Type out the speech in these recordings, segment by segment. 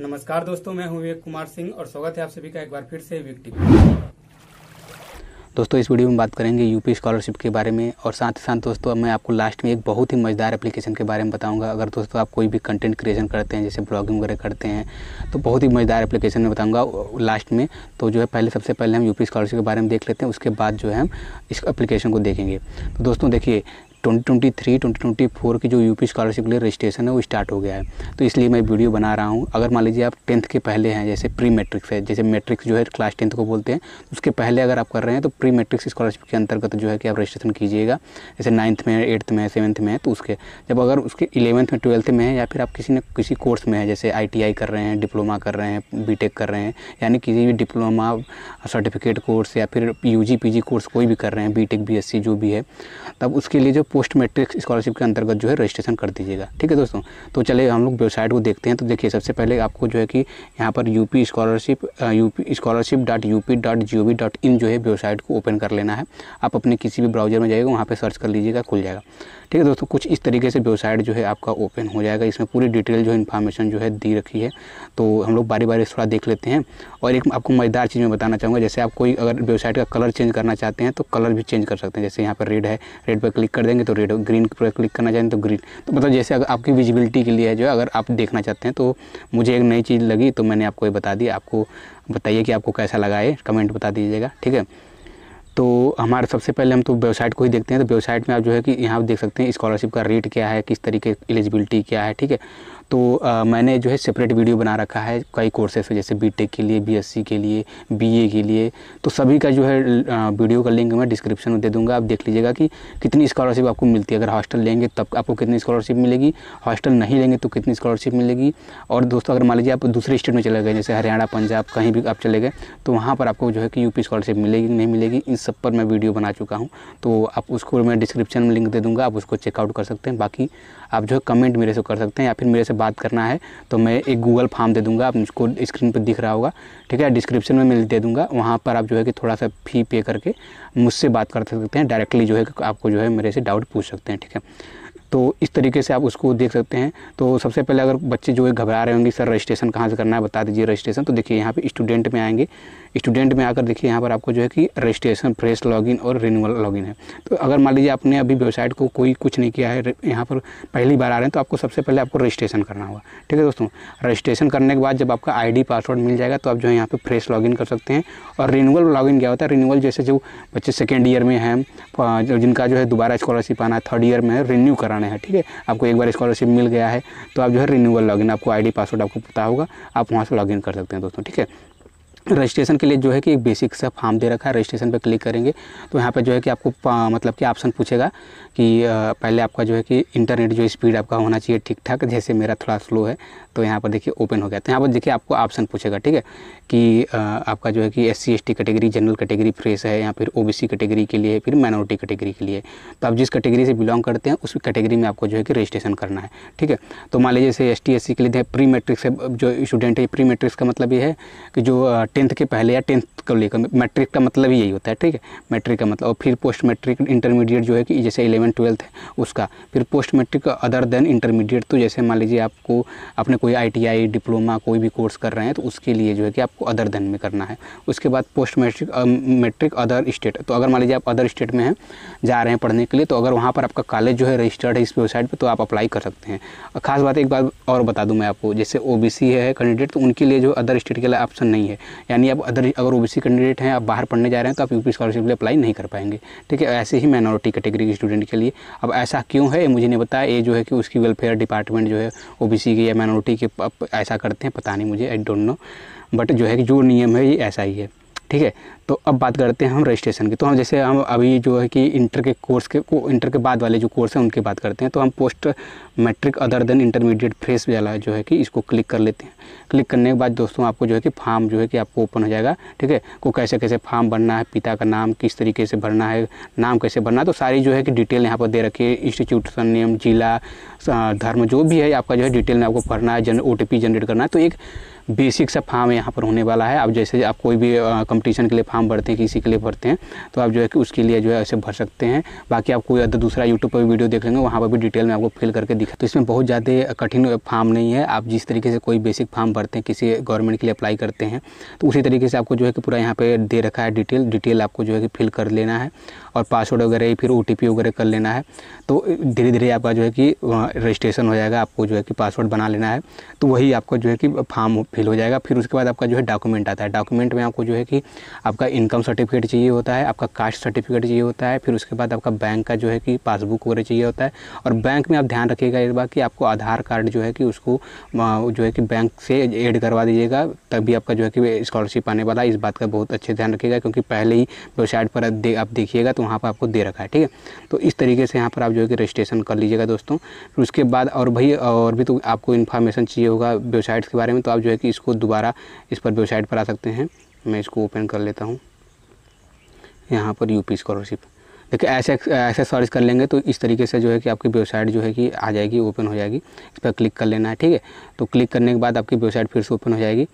नमस्कार दोस्तों मैं हूं विवेक कुमार सिंह और स्वागत है आप सभी का एक बार फिर से विवेक टीवी दोस्तों इस वीडियो में बात करेंगे यूपी स्कॉलरशिप के बारे में और साथ ही साथ दोस्तों मैं आपको लास्ट में एक बहुत ही मज़ेदार एप्लीकेशन के बारे में बताऊंगा अगर दोस्तों आप कोई भी कंटेंट क्रिएशन करते हैं जैसे ब्लॉगिंग वगैरह करते हैं तो बहुत ही मज़ेदार एप्लीकेशन में बताऊंगा लास्ट में तो जो है पहले सबसे पहले हम यू स्कॉलरशिप के बारे में देख लेते हैं उसके बाद जो है हम इस एप्लीकेशन को देखेंगे तो दोस्तों देखिए 2023-2024 की जो यूपी स्कॉलरशिप के लिए रजिस्ट्रेशन है वो स्टार्ट हो गया है तो इसलिए मैं वीडियो बना रहा हूँ अगर मान लीजिए आप टेंथ के पहले हैं जैसे प्री मेट्रिक्स है जैसे मेट्रिक्स जो है क्लास टेंथ को बोलते हैं तो उसके पहले अगर आप कर रहे हैं तो प्री मेट्रिक्स स्कॉलरशिप के अंतर्गत जो है कि आप रजिस्ट्रेशन कीजिएगा जैसे नाइन्थ में एट्थ में सेवन्थ में है तो उसके जब अगर उसके इलेवंथ में ट्वेल्थ में है या फिर आप किसी न किसी कोर्स में है जैसे आई कर रहे हैं डिप्लोमा कर रहे हैं बी कर रहे हैं यानी किसी भी डिप्लोमा सर्टिफिकेट कोर्स या फिर यू जी कोर्स कोई भी कर रहे हैं बी टेक जो भी है तब उसके लिए जो पोस्ट मेट्रिक स्कॉलरशिप के अंतर्गत जो है रजिस्ट्रेशन कर दीजिएगा ठीक है दोस्तों तो चले हम लोग वेबसाइट को देखते हैं तो देखिए सबसे पहले आपको जो है कि यहाँ पर U P scholarship U P scholarship dot U P dot G O V dot in जो है वेबसाइट को ओपन कर लेना है आप अपने किसी भी ब्राउजर में जाइएगा वहाँ पर सर्च कर लीजिएगा खुल जाएगा ठीक है दोस्तों कुछ इस तरीके से वेबसाइट जो है आपका ओपन हो जाएगा इसमें पूरी डिटेल जो इन्फॉर्मेशन जो है दी रखी है तो हम लोग बारी बारी थोड़ा देख लेते हैं और एक आपको मज़ेदार चीज़ मैं बताना चाहूँगा जैसे आप कोई अगर वेबसाइट का कलर चेंज करना चाहते हैं तो कलर भी चेंज कर सकते हैं जैसे यहाँ पर रेड है रेड पर क्लिक कर देंगे तो चाहेंगे तो रेड ग्रीन पर क्लिक करना चाहें तो ग्रीन तो मतलब जैसे अगर आपकी विजिबिलिटी के लिए जो है अगर आप देखना चाहते हैं तो मुझे एक नई चीज़ लगी तो मैंने आपको ये बता दी आपको बताइए कि आपको कैसा लगा है कमेंट बता दीजिएगा ठीक है तो हमारे सबसे पहले हम तो वेबसाइट को ही देखते हैं तो वेबसाइट में आप जो है कि यहाँ देख सकते हैं स्कॉलरशिप का रेट क्या है किस तरीके एलिजिबिलिटी क्या है ठीक है तो आ, मैंने जो है सेपरेट वीडियो बना रखा है कई कोर्सेज पर जैसे बीटेक के लिए बीएससी के लिए बीए के लिए तो सभी का जो है आ, वीडियो का लिंक मैं डिस्क्रिप्शन में दे दूंगा आप देख लीजिएगा कि कितनी स्कॉलरशिप आपको मिलती है अगर हॉस्टल लेंगे तब आपको कितनी स्कॉलरशिप मिलेगी हॉस्टल नहीं लेंगे तो कितनी स्कॉलरशिप मिलेगी और दोस्तों अगर मान लीजिए आप दूसरे स्टेट में चले गए जैसे हरियाणा पंजाब कहीं भी आप चले गए तो वहाँ पर आपको जो है कि यू स्कॉलरशिप मिलेगी नहीं मिलेगी इन सब पर मैं वीडियो बना चुका हूँ तो आप उसको मैं डिस्क्रिप्शन में लिंक दे दूँगा आप उसको चेकआउट कर सकते हैं बाकी आप जो है कमेंट मेरे से कर सकते हैं या फिर मेरे से बात करना है तो मैं एक गूगल फॉर्म दे दूँगा आप मुझको स्क्रीन पर दिख रहा होगा ठीक है डिस्क्रिप्शन में मैं दे दूँगा वहाँ पर आप जो है कि थोड़ा सा फ़ी पे करके मुझसे बात कर सकते हैं डायरेक्टली जो है आपको जो है मेरे से डाउट पूछ सकते हैं ठीक है तो इस तरीके से आप उसको देख सकते हैं तो सबसे पहले अगर बच्चे जो है घबरा रहे होंगे सर रजिस्ट्रेशन कहाँ से करना है बता दीजिए रजिस्ट्रेशन तो देखिए यहाँ पे स्टूडेंट में आएंगे स्टूडेंट में आकर देखिए यहाँ पर आपको जो है कि रजिस्ट्रेशन फ्रेश लॉगिन और रिन्यूअल लॉगिन है तो अगर मान लीजिए आपने अभी वेबसाइट को कोई कुछ नहीं किया है यहाँ पर पहली बार आ रहे हैं तो आपको सबसे पहले आपको रजिस्ट्रेशन करना होगा ठीक है दोस्तों रजिस्ट्रेशन करने के बाद जब आपका आई पासवर्ड मिल जाएगा तो आप जो है यहाँ पर फ्रेश लॉगिन कर सकते हैं और रिन्यूअल लॉगिन क्या होता है रिन्यूअल जैसे जो बच्चे सेकेंड ईयर में हैं जिनका जो है दोबारा स्कॉलरशिप आना थर्ड ईयर में है रिन्यू कराना करवाना है ठीक है आपको एक बार स्कॉलरशिप मिल गया है तो आप जो है रिन्यूअल लॉगिन आपको आईडी पासवर्ड आपको पता होगा आप वहाँ से लॉगिन कर सकते हैं दोस्तों ठीक है रजिस्ट्रेशन के लिए जो है कि एक बेसिक सा फॉर्म दे रखा है रजिस्ट्रेशन पर क्लिक करेंगे तो यहाँ पे जो है कि आपको मतलब कि ऑप्शन पूछेगा कि पहले आपका जो है कि इंटरनेट जो स्पीड आपका होना चाहिए ठीक ठाक जैसे मेरा थोड़ा स्लो है तो यहाँ पर देखिए ओपन हो गया तो यहाँ पर देखिए आपको ऑप्शन पूछेगा ठीक है कि आपका जो है कि S C category general category fresh है या फिर ओ कैटेगरी के लिए फिर माइनॉरिटी कैटेगरी के लिए तो आप जिस कैटेगरी से बिलोंग करते हैं उस कैटेगरी में आपको जो है कि रजिस्ट्रेशन करना है ठीक है तो मान लीजिए जैसे एस टी के लिए प्री मेट्रिक्स जो स्टूडेंट है प्री मेट्रिक्स का मतलब ये है कि जो टेंथ के पहले या टेंथ को लेकर मैट्रिक का मतलब ही यही होता है ठीक है मैट्रिक का मतलब और फिर पोस्ट मैट्रिक इंटरमीडिएट जो है कि जैसे इलेवन ट्वेल्थ है उसका फिर post matric other than intermediate तो जैसे मान लीजिए आपको अपने कोई आई डिप्लोमा कोई भी कोर्स कर रहे हैं तो उसके लिए जो है कि आपको अदर देन में करना है उसके बाद post matric matric other state तो अगर मान लीजिए आप अदर स्टेट में हैं जा रहे हैं पढ़ने के लिए तो अगर वहाँ पर आपका कॉलेज जो है रजिस्टर्ड है इस वेबसाइट पर तो आप अप्लाई कर सकते हैं खास बात एक बात और बता दूँ मैं आपको जैसे ओ है कैंडिडेट तो उनके लिए जो अदर स्टेट के लिए ऑप्शन नहीं है यानी आप अदर अगर ओ सी कैंडिडेट हैं आप बाहर पढ़ने जा रहे हैं तो आप यूपी स्कॉलरशिप के लिए अप्लाई नहीं कर पाएंगे ठीक है ऐसे ही माइनॉरिटी कैटेगरी के स्टूडेंट के लिए अब ऐसा क्यों है मुझे नहीं बताया ये जो है कि उसकी वेलफेयर डिपार्टमेंट जो है ओ के या माइनॉरिटी के ऐसा करते हैं पता नहीं मुझे आई डोंट नो बट जो है कि जो नियम है ये ऐसा ही है ठीक है तो अब बात करते हैं हम रजिस्ट्रेशन की तो हम जैसे हम अभी जो है कि इंटर के कोर्स के को इंटर के बाद वाले जो कोर्स हैं उनकी बात करते हैं तो हम post matric other than intermediate fresh वाला जो है कि इसको क्लिक कर लेते हैं क्लिक करने के बाद दोस्तों आपको जो है कि फार्म जो है कि आपको ओपन हो जाएगा ठीक है को कैसे कैसे फार्म भरना है पिता का नाम किस तरीके से भरना है नाम कैसे भरना तो सारी जो है कि डिटेल यहाँ पर दे रखी है इंस्टीट्यूशन नेम जिला धर्म जो भी है आपका जो है डिटेल में आपको भरना है जन ओ जनरेट करना है तो एक बेसिक सा फार्म यहाँ पर होने वाला है अब जैसे आप कोई भी कंपटीशन के लिए फॉर्म भरते हैं किसी के लिए भरते हैं तो आप जो है कि उसके लिए जो है ऐसे भर सकते हैं बाकी आप कोई अदर दूसरा यूट्यूब पर भी वीडियो देख लेंगे वहाँ पर भी डिटेल में आपको फिल करके दिखा तो इसमें बहुत ज़्यादा कठिन फॉर्म नहीं है आप जिस तरीके से कोई बेसिक फॉर्म भरते हैं किसी गवर्नमेंट के लिए अप्लाई करते हैं तो उसी तरीके से आपको जो है कि पूरा यहाँ पर दे रखा है डिटेल डिटेल आपको जो है कि फिल कर लेना है और पासवर्ड वगैरह फिर ओ वगैरह कर लेना है तो धीरे धीरे आपका जो है कि रजिस्ट्रेशन हो जाएगा आपको जो है कि पासवर्ड बना लेना है तो वही आपका जो है कि फॉर्म फिल हो जाएगा फिर उसके बाद आपका जो है डॉक्यूमेंट आता है डॉक्यूमेंट में आपको जो है कि आपका आपका इनकम सर्टिफिकेट चाहिए होता है आपका कास्ट सर्टिफिकेट चाहिए होता है फिर उसके बाद आपका बैंक का जो है कि पासबुक वगैरह चाहिए होता है और बैंक में आप ध्यान रखिएगा इस बार कि आपको आधार कार्ड जो है कि उसको जो है कि बैंक से एड करवा दीजिएगा तभी आपका जो है कि स्कॉलरशिप आने वाला है इस बात का बहुत अच्छे ध्यान रखिएगा क्योंकि पहले ही वेबसाइट पर आप देखिएगा तो वहाँ पर आपको दे रखा है ठीक है तो इस तरीके से यहाँ पर आप जो है कि रजिस्ट्रेशन कर लीजिएगा दोस्तों फिर उसके बाद और भाई और भी तो आपको इन्फॉर्मेशन चाहिए होगा वेबसाइट्स के बारे में तो आप जो है कि इसको दोबारा इस पर वेबसाइट पर आ सकते हैं मैं इसको ओपन कर लेता हूँ यहाँ पर यूपी स्कॉलरशिप देखिए ऐसे ऐसे सर्च कर लेंगे तो इस तरीके से जो है कि आपकी वेबसाइट जो है कि आ जाएगी ओपन हो जाएगी इस पर क्लिक कर लेना है ठीक है तो क्लिक करने के बाद आपकी वेबसाइट फिर से ओपन हो जाएगी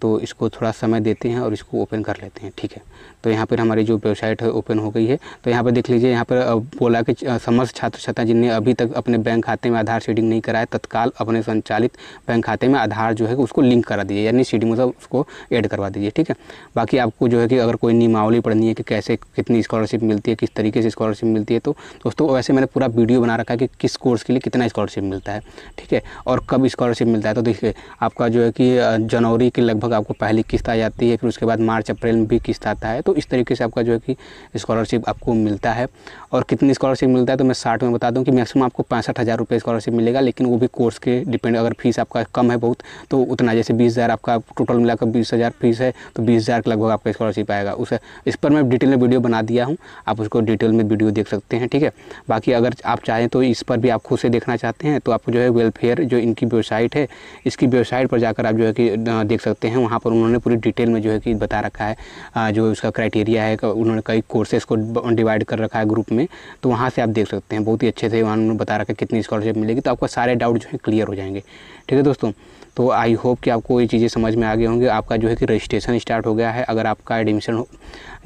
तो इसको थोड़ा समय देते हैं और इसको ओपन कर लेते हैं ठीक है तो यहाँ पर हमारी जो वेबसाइट है ओपन हो गई है तो यहाँ पर देख लीजिए यहाँ पर बोला कि समस्त छात्र छात्रा जिनने अभी तक अपने बैंक खाते में आधार सीडिंग नहीं कराया तत्काल अपने संचालित बैंक खाते में आधार जो है उसको लिंक करा दीजिए यानी सीडिंग मतलब उसको ऐड करवा दीजिए ठीक है बाकी आपको जो है कि अगर कोई नियमावली पढ़नी है कि कैसे कितनी स्कॉलरशिप मिलती है किस तरीके से स्कॉलरशिप मिलती है तो दोस्तों वैसे मैंने पूरा वीडियो बना रखा है कि किस कोर्स के लिए कितना स्कॉलरशिप मिलता है ठीक है और कब स्कॉलरशिप मिलता है तो देखिए आपका जो है कि जनवरी के लगभग लगभग आपको पहली किस्त आ जाती है फिर उसके बाद मार्च अप्रैल में भी किस्त आता है तो इस तरीके से आपका जो है कि स्कॉलरशिप आपको मिलता है और कितनी स्कॉलरशिप मिलता है तो मैं साठ में बता दूँ कि मैक्सिमम आपको पैंसठ हज़ार रुपये स्कॉलरशिप मिलेगा लेकिन वो भी कोर्स के डिपेंड अगर फीस आपका कम है बहुत तो उतना जैसे बीस हज़ार आपका टोटल मिलाकर बीस हज़ार फीस है तो बीस हज़ार के लगभग आपका स्कॉलरशिप आएगा उस इस पर मैं डिटेल में वीडियो बना दिया हूँ आप उसको डिटेल में वीडियो देख सकते हैं ठीक है बाकी अगर आप चाहें तो इस पर भी आप खुद से देखना चाहते हैं तो आपको जो है वेलफेयर जो इनकी वेबसाइट है इसकी वेबसाइट पर जाकर आप जो है कि देख सकते हैं हैं वहाँ पर उन्होंने पूरी डिटेल में जो है कि बता रखा है जो उसका क्राइटेरिया है उन्होंने कई कोर्सेज को डिवाइड कर रखा है ग्रुप में तो वहाँ से आप देख सकते हैं बहुत ही अच्छे से वहाँ उन्होंने बता रखा है कितनी स्कॉलरशिप मिलेगी तो आपका सारे डाउट जो है क्लियर हो जाएंगे ठीक है दोस्तों तो आई होप कि आपको ये चीज़ें समझ में आ गई होंगी आपका जो है कि रजिस्ट्रेशन स्टार्ट हो गया है अगर आपका एडमिशन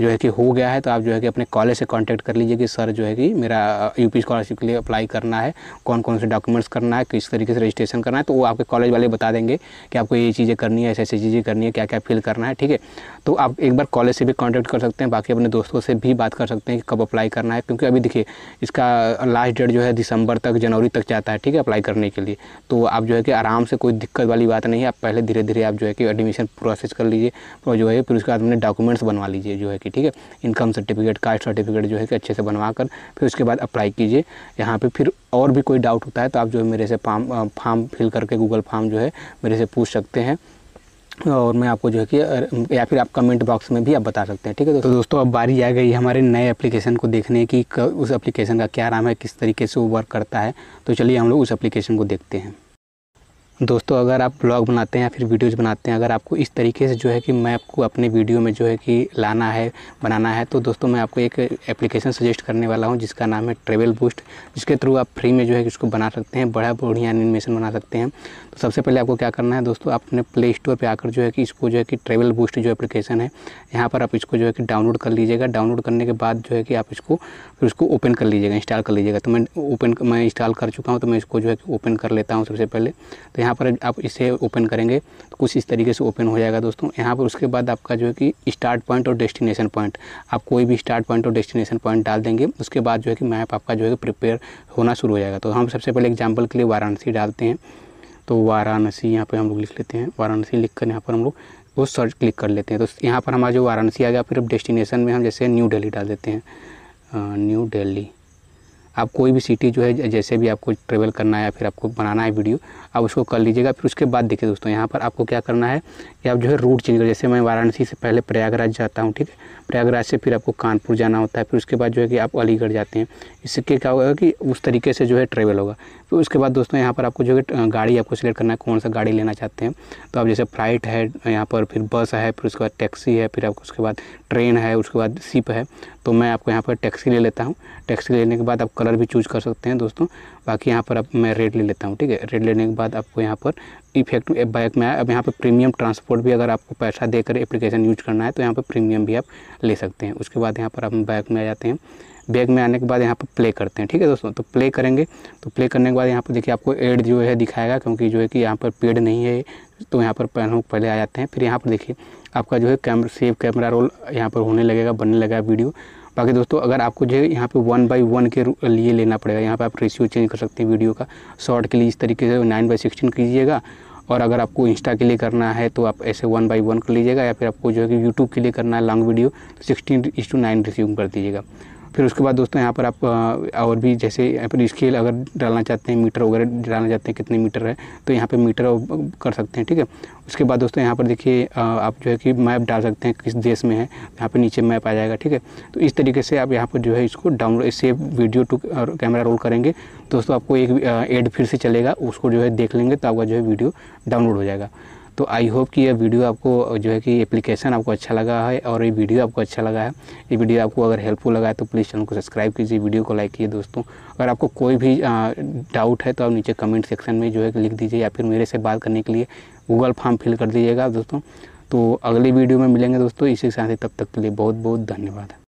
जो है कि हो गया है तो आप जो है कि अपने कॉलेज से कांटेक्ट कर लीजिए कि सर जो है कि मेरा यूपी स्कॉलरशिप के लिए अप्लाई करना है कौन कौन से डॉक्यूमेंट्स करना है किस तरीके से रजिस्ट्रेशन करना है तो वो आपके कॉलेज वाले बता देंगे कि आपको ये चीज़ें करनी है ऐसी ऐसी चीज़ें करनी है क्या क्या फिल करना है ठीक है तो आप एक बार कॉलेज से भी कॉन्टैक्ट कर सकते हैं बाकी अपने दोस्तों से भी बात कर सकते हैं कि कब अप्लाई करना है क्योंकि अभी देखिए इसका लास्ट डेट जो है दिसंबर तक जनवरी तक जाता है ठीक है अप्लाई करने के लिए तो आप जो है कि आराम से कोई दिक्कत वाली वाली बात नहीं है आप पहले धीरे धीरे आप जो है कि एडमिशन प्रोसेस कर लीजिए और जो है फिर उसके बाद अपने डॉक्यूमेंट्स बनवा लीजिए जो है कि ठीक है इनकम सर्टिफिकेट कास्ट सर्टिफिकेट जो है कि अच्छे से बनवा कर फिर उसके बाद अप्लाई कीजिए यहाँ पर फिर और भी कोई डाउट होता है तो आप जो है मेरे से फार्म फार्म फिल करके गूगल फार्म जो है मेरे से पूछ सकते हैं और मैं आपको जो है कि या फिर आप कमेंट बॉक्स में भी आप बता सकते हैं ठीक है दोस्तों तो दोस्तों अब बारी आ गई हमारे नए एप्लीकेशन को देखने की उस एप्लीकेशन का क्या नाम है किस तरीके से वो वर्क करता है तो चलिए हम लोग उस एप्लीकेशन को देखते हैं दोस्तों अगर आप ब्लॉग बनाते हैं या फिर वीडियोज़ बनाते हैं अगर आपको इस तरीके से जो है कि मैं आपको अपने वीडियो में जो है कि लाना है बनाना है तो दोस्तों मैं आपको एक एप्लीकेशन सजेस्ट करने वाला हूँ जिसका नाम है ट्रेवल बूस्ट जिसके थ्रू आप फ्री में जो है कि उसको बना सकते हैं बड़ा बढ़िया एनिमेशन बना सकते हैं तो सबसे पहले आपको क्या करना है दोस्तों आप अपने प्ले स्टोर पर आकर जो है कि इसको जो है कि ट्रेवल बूस्ट जो एप्लीकेशन है यहाँ पर आप इसको जो है कि डाउनलोड कर लीजिएगा डाउनलोड करने के बाद जो है कि आप इसको फिर उसको ओपन कर लीजिएगा इंस्टॉल कर लीजिएगा तो मैं ओपन मैं इंस्टॉल कर चुका हूँ तो मैं इसको जो है कि ओपन कर लेता हूँ सबसे पहले तो यहाँ यहाँ पर आप इसे ओपन करेंगे तो कुछ इस तरीके से ओपन हो जाएगा दोस्तों यहाँ पर उसके बाद आपका जो है कि स्टार्ट पॉइंट और डेस्टिनेशन पॉइंट आप कोई भी स्टार्ट पॉइंट और डेस्टिनेशन पॉइंट डाल देंगे उसके बाद जो है कि मैप आपका जो है कि प्रिपेयर होना शुरू हो जाएगा तो हम सबसे पहले एग्जाम्पल के लिए वाराणसी डालते हैं तो वाराणसी यहाँ पर हम लोग लिख लेते हैं वाराणसी लिख कर यहाँ पर हम लोग वो सर्च क्लिक कर लेते हैं तो यहाँ पर हमारा जो वाराणसी आ गया फिर अब डेस्टिनेशन में हम जैसे न्यू डेली डाल देते हैं न्यू डेली आप कोई भी सिटी जो है जैसे भी आपको ट्रेवल करना है या फिर आपको बनाना है वीडियो आप उसको कर लीजिएगा फिर उसके बाद देखिए दोस्तों यहाँ पर आपको क्या करना है कि आप जो है रूट चेंज कर जैसे मैं वाराणसी से पहले प्रयागराज जाता हूँ ठीक है प्रयागराज से फिर आपको कानपुर जाना होता है फिर उसके बाद जो है कि आप अलीगढ़ जाते हैं इसके क्या होगा कि उस तरीके से जो है ट्रेवल होगा फिर उसके बाद दोस्तों यहाँ पर आपको जो है गाड़ी आपको सिलेक्ट करना है कौन सा गाड़ी लेना चाहते हैं तो आप जैसे फ्लाइट है यहाँ पर फिर बस है फिर उसके बाद टैक्सी है फिर आपको उसके बाद ट्रेन है उसके बाद शिप है तो मैं आपको यहाँ पर टैक्सी ले लेता हूँ टैक्सी लेने के बाद आप कलर भी चूज कर सकते हैं दोस्तों बाकी यहाँ पर अब मैं रेड ले लेता हूँ ठीक है रेड लेने के बाद आपको यहाँ पर इफेक्ट बाइक में अब यहाँ पर प्रीमियम ट्रांसपोर्ट भी अगर आपको पैसा देकर एप्लीकेशन यूज करना है तो यहाँ पर प्रीमियम भी आप ले सकते हैं उसके बाद यहाँ पर आप बाइक में आ जाते हैं बैग में आने के बाद यहाँ पर प्ले करते हैं ठीक है दोस्तों तो प्ले करेंगे तो प्ले करने के बाद यहाँ पर देखिए आपको एड जो है दिखाएगा क्योंकि जो है कि यहाँ पर पेड नहीं है तो यहाँ पर हम पहले आ जाते हैं फिर यहाँ पर देखिए आपका जो है कैमरा सेव कैमरा रोल यहाँ पर होने लगेगा बनने लगेगा वीडियो बाकी दोस्तों अगर आपको जो है यहाँ पे वन बाई वन के लिए लेना पड़ेगा यहाँ पे आप रेशियो चेंज कर सकते हैं वीडियो का शॉर्ट के लिए इस तरीके से नाइन बाई सिक्सटीन कीजिएगा और अगर आपको इंस्टा के लिए करना है तो आप ऐसे वन बाई वन कर लीजिएगा या फिर आपको जो है कि यूट्यूब के लिए करना है लॉन्ग वीडियो तो sixteen is to nine receive कर दीजिएगा फिर उसके बाद दोस्तों यहाँ पर आप और भी जैसे यहाँ पर स्केल अगर डालना चाहते हैं मीटर वगैरह डालना चाहते हैं कितने मीटर है तो यहाँ पे मीटर कर सकते हैं ठीक है उसके बाद दोस्तों यहाँ पर देखिए आप जो है कि मैप डाल सकते हैं किस देश में है यहाँ पर नीचे मैप आ जाएगा ठीक है तो इस तरीके से आप यहाँ पर जो है इसको download save video to camera roll करेंगे दोस्तों आपको एक एड फिर से चलेगा उसको जो है देख लेंगे तो आपका जो है वीडियो डाउनलोड हो जाएगा तो आई होप कि यह वीडियो आपको जो है कि एप्लीकेशन आपको अच्छा लगा है और ये वीडियो आपको अच्छा लगा है ये वीडियो आपको अगर हेल्पफुल लगा है तो प्लीज़ चैनल को सब्सक्राइब कीजिए वीडियो को लाइक कीजिए दोस्तों अगर आपको कोई भी डाउट है तो आप नीचे कमेंट सेक्शन में जो है कि लिख दीजिए या फिर मेरे से बात करने के लिए गूगल फॉर्म फिल कर दीजिएगा दोस्तों तो अगली वीडियो में मिलेंगे दोस्तों इसी के साथ ही तब तक के लिए बहुत बहुत धन्यवाद